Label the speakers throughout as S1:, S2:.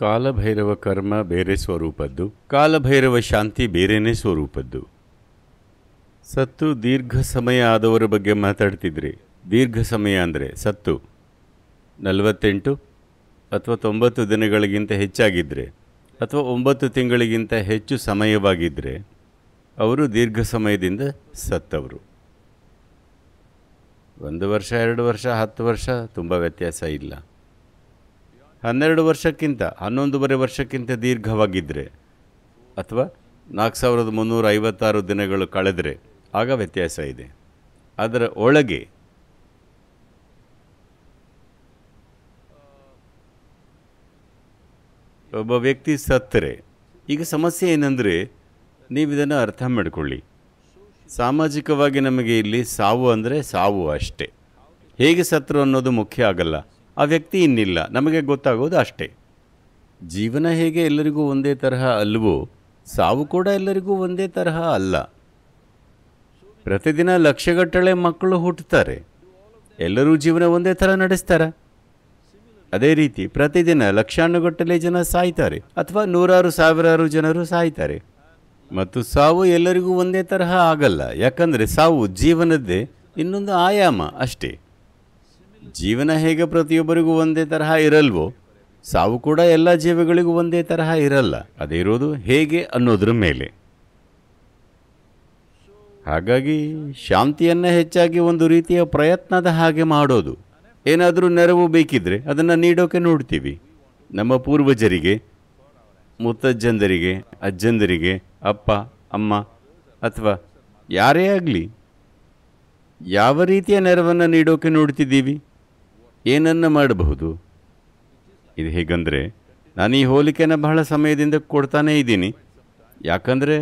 S1: ಕಾಲಭೈರವ ಕರ್ಮ ಬೇರೆ ಸ್ವರೂಪದ್ದು ಕಾಲಭೈರವ ಶಾಂತಿ ಬೇರೆನೆ ಸ್ವರೂಪದ್ದು ಸತ್ತು ದೀರ್ಘ ಸಮಯ ಆದವರ ಬಗ್ಗೆ ಮಾತಾಡ್ತಿದ್ರಿ ದೀರ್ಘ ಸಮಯ ಅಂದರೆ ಸತ್ತು ನಲವತ್ತೆಂಟು ಅಥವಾ ತೊಂಬತ್ತು ದಿನಗಳಿಗಿಂತ ಹೆಚ್ಚಾಗಿದ್ದರೆ ಅಥವಾ ಒಂಬತ್ತು ತಿಂಗಳಿಗಿಂತ ಹೆಚ್ಚು ಸಮಯವಾಗಿದ್ದರೆ ಅವರು ದೀರ್ಘ ಸಮಯದಿಂದ ಸತ್ತವರು ಒಂದು ವರ್ಷ ಎರಡು ವರ್ಷ ಹತ್ತು ವರ್ಷ ತುಂಬ ವ್ಯತ್ಯಾಸ ಇಲ್ಲ ಹನ್ನೆರಡು ವರ್ಷಕ್ಕಿಂತ ಹನ್ನೊಂದೂವರೆ ವರ್ಷಕ್ಕಿಂತ ದೀರ್ಘವಾಗಿದ್ದರೆ ಅಥವಾ ನಾಲ್ಕು ಸಾವಿರದ ಮುನ್ನೂರ ಐವತ್ತಾರು ದಿನಗಳು ಕಳೆದರೆ ಆಗ ವ್ಯತ್ಯಾಸ ಇದೆ ಅದರ ಒಳಗೆ ಒಬ್ಬ ವ್ಯಕ್ತಿ ಸತ್ತರೆ ಈಗ ಸಮಸ್ಯೆ ಏನಂದರೆ ನೀವು ಇದನ್ನು ಅರ್ಥ ಮಾಡಿಕೊಳ್ಳಿ ಸಾಮಾಜಿಕವಾಗಿ ನಮಗೆ ಇಲ್ಲಿ ಸಾವು ಅಂದರೆ ಸಾವು ಅಷ್ಟೇ ಹೇಗೆ ಸತ್ರು ಅನ್ನೋದು ಮುಖ್ಯ ಆಗಲ್ಲ ಆ ವ್ಯಕ್ತಿ ಇನ್ನಿಲ್ಲ ನಮಗೆ ಗೊತ್ತಾಗೋದು ಅಷ್ಟೇ ಜೀವನ ಹೇಗೆ ಎಲ್ಲರಿಗೂ ಒಂದೇ ತರಹ ಅಲ್ವೋ ಸಾವು ಕೂಡ ಎಲ್ಲರಿಗೂ ಒಂದೇ ತರಹ ಅಲ್ಲ ಪ್ರತಿದಿನ ಲಕ್ಷಗಟ್ಟಲೆ ಮಕ್ಕಳು ಹುಟ್ಟುತ್ತಾರೆ ಎಲ್ಲರೂ ಜೀವನ ಒಂದೇ ಥರ ನಡೆಸ್ತಾರ ಅದೇ ರೀತಿ ಪ್ರತಿದಿನ ಲಕ್ಷಾನುಗಟ್ಟಲೆ ಜನ ಸಾಯ್ತಾರೆ ಅಥವಾ ನೂರಾರು ಸಾವಿರಾರು ಜನರು ಸಾಯ್ತಾರೆ ಮತ್ತು ಸಾವು ಎಲ್ಲರಿಗೂ ಒಂದೇ ತರಹ ಆಗಲ್ಲ ಯಾಕಂದರೆ ಸಾವು ಜೀವನದ್ದೇ ಇನ್ನೊಂದು ಆಯಾಮ ಅಷ್ಟೇ ಜೀವನ ಹೇಗೆ ಪ್ರತಿಯೊಬ್ಬರಿಗೂ ಒಂದೇ ತರಹ ಇರಲ್ವೋ ಸಾವು ಕೂಡ ಎಲ್ಲ ಜೀವಿಗಳಿಗೂ ಒಂದೇ ತರಹ ಇರಲ್ಲ ಇರೋದು ಹೇಗೆ ಅನ್ನೋದ್ರ ಮೇಲೆ ಹಾಗಾಗಿ ಶಾಂತಿಯನ್ನು ಹೆಚ್ಚಾಗಿ ಒಂದು ರೀತಿಯ ಪ್ರಯತ್ನದ ಹಾಗೆ ಮಾಡೋದು ಏನಾದರೂ ನೆರವು ಬೇಕಿದ್ದರೆ ಅದನ್ನು ನೀಡೋಕೆ ನೋಡ್ತೀವಿ ನಮ್ಮ ಪೂರ್ವಜರಿಗೆ ಮುತ್ತಜ್ಜಂದರಿಗೆ ಅಜ್ಜಂದರಿಗೆ ಅಪ್ಪ ಅಮ್ಮ ಅಥವಾ ಯಾರೇ ಆಗಲಿ ಯಾವ ರೀತಿಯ ನೆರವನ್ನು ನೀಡೋಕೆ ನೋಡ್ತಿದ್ದೀವಿ ಏನನ್ನು ಮಾಡಬಹುದು ಇದು ಹೇಗಂದರೆ ನಾನು ಈ ಹೋಲಿಕೆನ ಬಹಳ ಸಮಯದಿಂದ ಕೊಡ್ತಾನೇ ಇದ್ದೀನಿ ಯಾಕಂದರೆ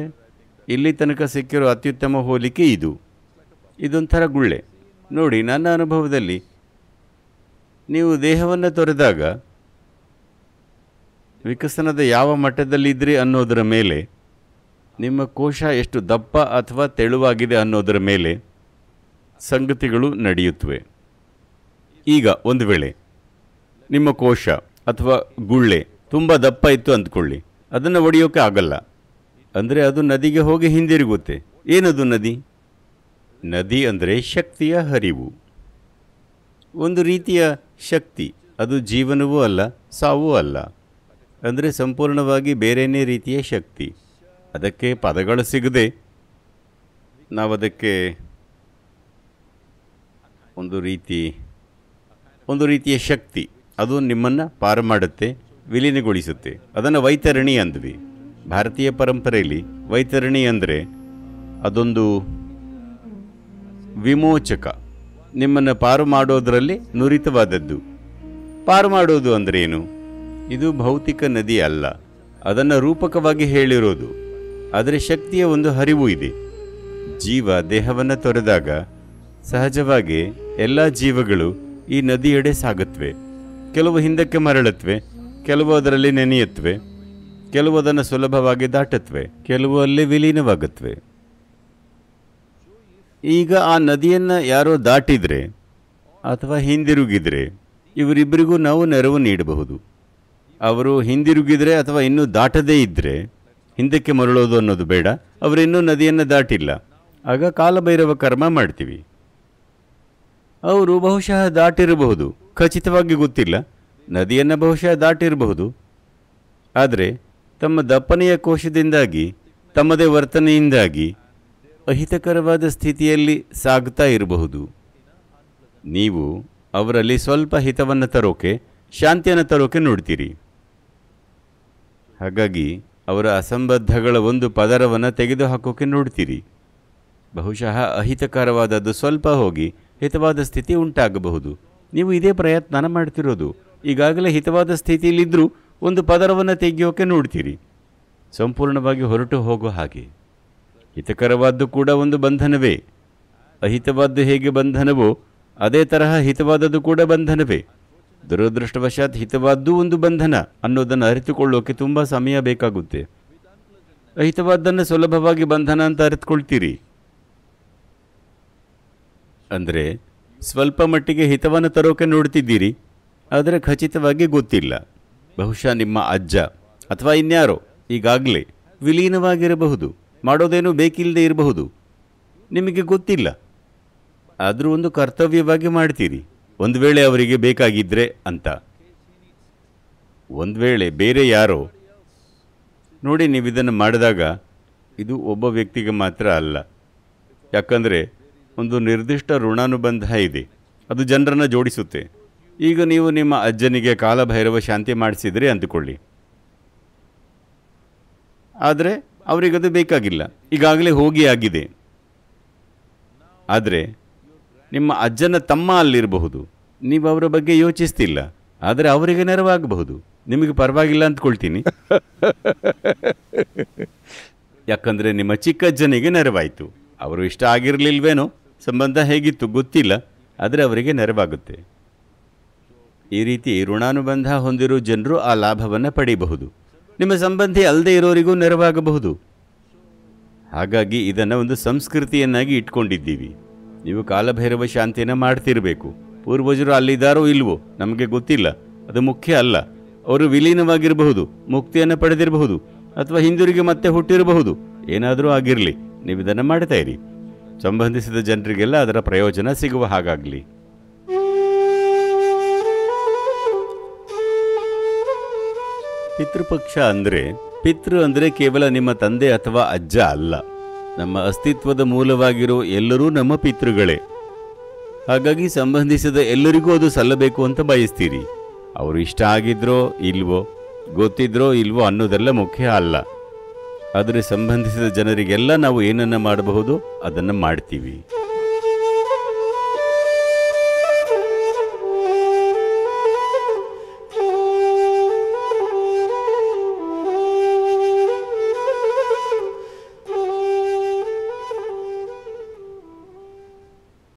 S1: ಇಲ್ಲಿ ತನಕ ಸಿಕ್ಕಿರೋ ಅತ್ಯುತ್ತಮ ಹೋಲಿಕೆ ಇದು ಇದೊಂಥರ ಗುಳ್ಳೆ ನೋಡಿ ನನ್ನ ಅನುಭವದಲ್ಲಿ ನೀವು ದೇಹವನ್ನು ತೊರೆದಾಗ ವಿಕಸನದ ಯಾವ ಮಟ್ಟದಲ್ಲಿದ್ದರೆ ಅನ್ನೋದರ ಮೇಲೆ ನಿಮ್ಮ ಕೋಶ ಎಷ್ಟು ದಪ್ಪ ಅಥವಾ ತೆಳುವಾಗಿದೆ ಅನ್ನೋದರ ಮೇಲೆ ಸಂಗತಿಗಳು ನಡೆಯುತ್ತವೆ ಈಗ ಒಂದು ವೇಳೆ ನಿಮ್ಮ ಕೋಶ ಅಥವಾ ಗುಳ್ಳೆ ತುಂಬ ದಪ್ಪ ಇತ್ತು ಅಂದ್ಕೊಳ್ಳಿ ಅದನ್ನು ಒಡೆಯೋಕೆ ಆಗಲ್ಲ ಅಂದರೆ ಅದು ನದಿಗೆ ಹೋಗಿ ಹಿಂದಿರುಗುತ್ತೆ ಏನದು ನದಿ ನದಿ ಅಂದರೆ ಶಕ್ತಿಯ ಹರಿವು ಒಂದು ರೀತಿಯ ಶಕ್ತಿ ಅದು ಜೀವನವೂ ಅಲ್ಲ ಸಾವೂ ಅಲ್ಲ ಅಂದರೆ ಸಂಪೂರ್ಣವಾಗಿ ಬೇರೆಯೇ ರೀತಿಯ ಶಕ್ತಿ ಅದಕ್ಕೆ ಪದಗಳು ಸಿಗದೆ ನಾವು ಅದಕ್ಕೆ ಒಂದು ರೀತಿ ಒಂದು ರೀತಿಯ ಶಕ್ತಿ ಅದು ನಿಮ್ಮನ್ನು ಪಾರು ಮಾಡುತ್ತೆ ವಿಲೀನಗೊಳಿಸುತ್ತೆ ಅದನ್ನು ವೈತರಣಿ ಅಂದ್ವಿ ಭಾರತೀಯ ಪರಂಪರೆಯಲ್ಲಿ ವೈತರಣಿ ಅಂದರೆ ಅದೊಂದು ವಿಮೋಚಕ ನಿಮ್ಮನ್ನು ಪಾರು ಮಾಡೋದರಲ್ಲಿ ನುರಿತವಾದದ್ದು ಪಾರು ಮಾಡೋದು ಅಂದರೆ ಏನು ಇದು ಭೌತಿಕ ನದಿ ಅಲ್ಲ ಅದನ್ನು ರೂಪಕವಾಗಿ ಹೇಳಿರೋದು ಆದರೆ ಶಕ್ತಿಯ ಒಂದು ಹರಿವು ಇದೆ ಜೀವ ದೇಹವನ್ನು ತೊರೆದಾಗ ಸಹಜವಾಗಿ ಎಲ್ಲ ಜೀವಗಳು ಈ ನದಿಯೆಡೆ ಸಾಗುತ್ತವೆ ಕೆಲವು ಹಿಂದಕ್ಕೆ ಮರಳತ್ವೆ ಕೆಲವು ಅದರಲ್ಲಿ ನೆನೆಯತ್ವೆ ಕೆಲವು ಅದನ್ನು ಸುಲಭವಾಗಿ ದಾಟತ್ವೆ ಕೆಲವು ಅಲ್ಲಿ ವಿಲೀನವಾಗತ್ವೆ ಈಗ ಆ ನದಿಯನ್ನು ಯಾರೋ ದಾಟಿದರೆ ಅಥವಾ ಹಿಂದಿರುಗಿದರೆ ಇವರಿಬ್ಬರಿಗೂ ನಾವು ನೆರವು ನೀಡಬಹುದು ಅವರು ಹಿಂದಿರುಗಿದರೆ ಅಥವಾ ಇನ್ನೂ ದಾಟದೇ ಇದ್ದರೆ ಹಿಂದಕ್ಕೆ ಮರಳೋದು ಅನ್ನೋದು ಬೇಡ ಅವರು ಇನ್ನೂ ನದಿಯನ್ನು ದಾಟಿಲ್ಲ ಆಗ ಕಾಲಭೈರವ ಕರ್ಮ ಮಾಡ್ತೀವಿ ಅವರು ಬಹುಶಃ ದಾಟಿರಬಹುದು ಖಚಿತವಾಗಿ ಗೊತ್ತಿಲ್ಲ ನದಿಯನ್ನು ಬಹುಶಃ ದಾಟಿರಬಹುದು ಆದರೆ ತಮ್ಮ ದಪ್ಪನೆಯ ಕೋಶದಿಂದಾಗಿ ತಮ್ಮದೇ ವರ್ತನೆಯಿಂದಾಗಿ ಅಹಿತಕರವಾದ ಸ್ಥಿತಿಯಲ್ಲಿ ಸಾಗ್ತಾ ಇರಬಹುದು ನೀವು ಅವರಲ್ಲಿ ಸ್ವಲ್ಪ ಹಿತವನ್ನು ತರೋಕೆ ಶಾಂತಿಯನ್ನು ತರೋಕೆ ನೋಡ್ತೀರಿ ಹಾಗಾಗಿ ಅವರ ಅಸಂಬದ್ಧಗಳ ಒಂದು ಪದರವನ್ನು ತೆಗೆದುಹಾಕೋಕೆ ನೋಡ್ತೀರಿ ಬಹುಶಃ ಅಹಿತಕರವಾದದ್ದು ಸ್ವಲ್ಪ ಹೋಗಿ ಹಿತವಾದ ಸ್ಥಿತಿ ಉಂಟಾಗಬಹುದು ನೀವು ಇದೇ ಪ್ರಯತ್ನ ಮಾಡ್ತಿರೋದು ಈಗಾಗಲೇ ಹಿತವಾದ ಸ್ಥಿತಿಯಲ್ಲಿದ್ದರೂ ಒಂದು ಪದರವನ್ನು ತೆಗೆಯೋಕೆ ನೋಡ್ತೀರಿ ಸಂಪೂರ್ಣವಾಗಿ ಹೊರಟು ಹೋಗೋ ಹಾಗೆ ಹಿತಕರವಾದ್ದು ಕೂಡ ಒಂದು ಬಂಧನವೇ ಅಹಿತವಾದ್ದು ಹೇಗೆ ಬಂಧನವೋ ಅದೇ ತರಹ ಹಿತವಾದದ್ದು ಕೂಡ ಬಂಧನವೇ ದುರದೃಷ್ಟವಶಾತ್ ಹಿತವಾದ್ದು ಒಂದು ಬಂಧನ ಅನ್ನೋದನ್ನು ಅರಿತುಕೊಳ್ಳೋಕೆ ತುಂಬ ಸಮಯ ಬೇಕಾಗುತ್ತೆ ಅಹಿತವಾದ್ದನ್ನು ಸುಲಭವಾಗಿ ಬಂಧನ ಅಂತ ಅರಿತುಕೊಳ್ತೀರಿ ಅಂದರೆ ಸ್ವಲ್ಪ ಮಟ್ಟಿಗೆ ಹಿತವನ್ನು ತರೋಕೆ ನೋಡ್ತಿದ್ದೀರಿ ಆದರೆ ಖಚಿತವಾಗಿ ಗೊತ್ತಿಲ್ಲ ಬಹುಶಃ ನಿಮ್ಮ ಅಜ್ಜ ಅಥವಾ ಇನ್ಯಾರೋ ಈಗಾಗಲೇ ವಿಲೀನವಾಗಿರಬಹುದು ಮಾಡೋದೇನೂ ಬೇಕಿಲ್ಲದೆ ಇರಬಹುದು ನಿಮಗೆ ಗೊತ್ತಿಲ್ಲ ಆದರೂ ಒಂದು ಕರ್ತವ್ಯವಾಗಿ ಮಾಡ್ತೀರಿ ಒಂದು ವೇಳೆ ಅವರಿಗೆ ಬೇಕಾಗಿದ್ದರೆ ಅಂತ ಒಂದು ವೇಳೆ ಬೇರೆ ಯಾರೋ ನೋಡಿ ನೀವು ಇದನ್ನು ಮಾಡಿದಾಗ ಇದು ಒಬ್ಬ ವ್ಯಕ್ತಿಗೆ ಮಾತ್ರ ಅಲ್ಲ ಯಾಕಂದರೆ ಒಂದು ನಿರ್ದಿಷ್ಟ ಋಣಾನುಬಂಧ ಇದೆ ಅದು ಜನರನ್ನು ಜೋಡಿಸುತ್ತೆ ಈಗ ನೀವು ನಿಮ್ಮ ಅಜ್ಜನಿಗೆ ಕಾಲಭೈರವ ಶಾಂತಿ ಮಾಡಿಸಿದ್ರಿ ಅಂದುಕೊಳ್ಳಿ ಆದರೆ ಅವರಿಗದು ಬೇಕಾಗಿಲ್ಲ ಈಗಾಗಲೇ ಹೋಗಿ ಆಗಿದೆ ಆದರೆ ನಿಮ್ಮ ಅಜ್ಜನ ತಮ್ಮ ಅಲ್ಲಿರಬಹುದು ನೀವು ಅವರ ಬಗ್ಗೆ ಯೋಚಿಸ್ತಿಲ್ಲ ಆದರೆ ಅವರಿಗೆ ನೆರವಾಗಬಹುದು ನಿಮಗೆ ಪರವಾಗಿಲ್ಲ ಅಂದ್ಕೊಳ್ತೀನಿ ಯಾಕಂದರೆ ನಿಮ್ಮ ಚಿಕ್ಕಜ್ಜನಿಗೆ ನೆರವಾಯಿತು ಅವರು ಇಷ್ಟ ಆಗಿರಲಿಲ್ವೇನೋ ಸಂಬಂಧ ಹೇಗಿತ್ತು ಗೊತ್ತಿಲ್ಲ ಆದರೆ ಅವರಿಗೆ ನೆರವಾಗುತ್ತೆ ಈ ರೀತಿ ಋಣಾನುಬಂಧ ಹೊಂದಿರೋ ಜನರು ಆ ಲಾಭವನ್ನು ಪಡೆಯಬಹುದು ನಿಮ್ಮ ಸಂಬಂಧಿ ಅಲ್ಲದೆ ಇರೋರಿಗೂ ನೆರವಾಗಬಹುದು ಹಾಗಾಗಿ ಇದನ್ನು ಒಂದು ಸಂಸ್ಕೃತಿಯನ್ನಾಗಿ ಇಟ್ಕೊಂಡಿದ್ದೀವಿ ನೀವು ಕಾಲಭೈರವ ಶಾಂತಿಯನ್ನು ಮಾಡ್ತಿರಬೇಕು ಪೂರ್ವಜರು ಅಲ್ಲಿದ್ದಾರೋ ಇಲ್ವೋ ನಮಗೆ ಗೊತ್ತಿಲ್ಲ ಅದು ಮುಖ್ಯ ಅಲ್ಲ ಅವರು ವಿಲೀನವಾಗಿರಬಹುದು ಮುಕ್ತಿಯನ್ನು ಪಡೆದಿರಬಹುದು ಅಥವಾ ಹಿಂದಿರುಗಿ ಮತ್ತೆ ಹುಟ್ಟಿರಬಹುದು ಏನಾದರೂ ಆಗಿರಲಿ ನೀವು ಇದನ್ನು ಮಾಡ್ತಾ ಇರಿ ಸಂಬಂಧಿಸಿದ ಜನರಿಗೆಲ್ಲ ಅದರ ಪ್ರಯೋಜನ ಸಿಗುವ ಹಾಗಾಗಲಿ ಪಿತೃಪಕ್ಷ ಅಂದರೆ ಪಿತೃ ಅಂದರೆ ಕೇವಲ ನಿಮ್ಮ ತಂದೆ ಅಥವಾ ಅಜ್ಜ ಅಲ್ಲ ನಮ್ಮ ಅಸ್ತಿತ್ವದ ಮೂಲವಾಗಿರೋ ಎಲ್ಲರೂ ನಮ್ಮ ಪಿತೃಗಳೇ ಹಾಗಾಗಿ ಸಂಬಂಧಿಸಿದ ಎಲ್ಲರಿಗೂ ಅದು ಸಲ್ಲಬೇಕು ಅಂತ ಬಯಸ್ತೀರಿ ಅವರು ಇಷ್ಟ ಆಗಿದ್ರೋ ಇಲ್ವೋ ಗೊತ್ತಿದ್ರೋ ಇಲ್ವೋ ಅನ್ನೋದೆಲ್ಲ ಮುಖ್ಯ ಅಲ್ಲ ಆದರೆ ಸಂಬಂಧಿಸಿದ ಜನರಿಗೆಲ್ಲ ನಾವು ಏನನ್ನು ಮಾಡಬಹುದು ಅದನ್ನು ಮಾಡ್ತೀವಿ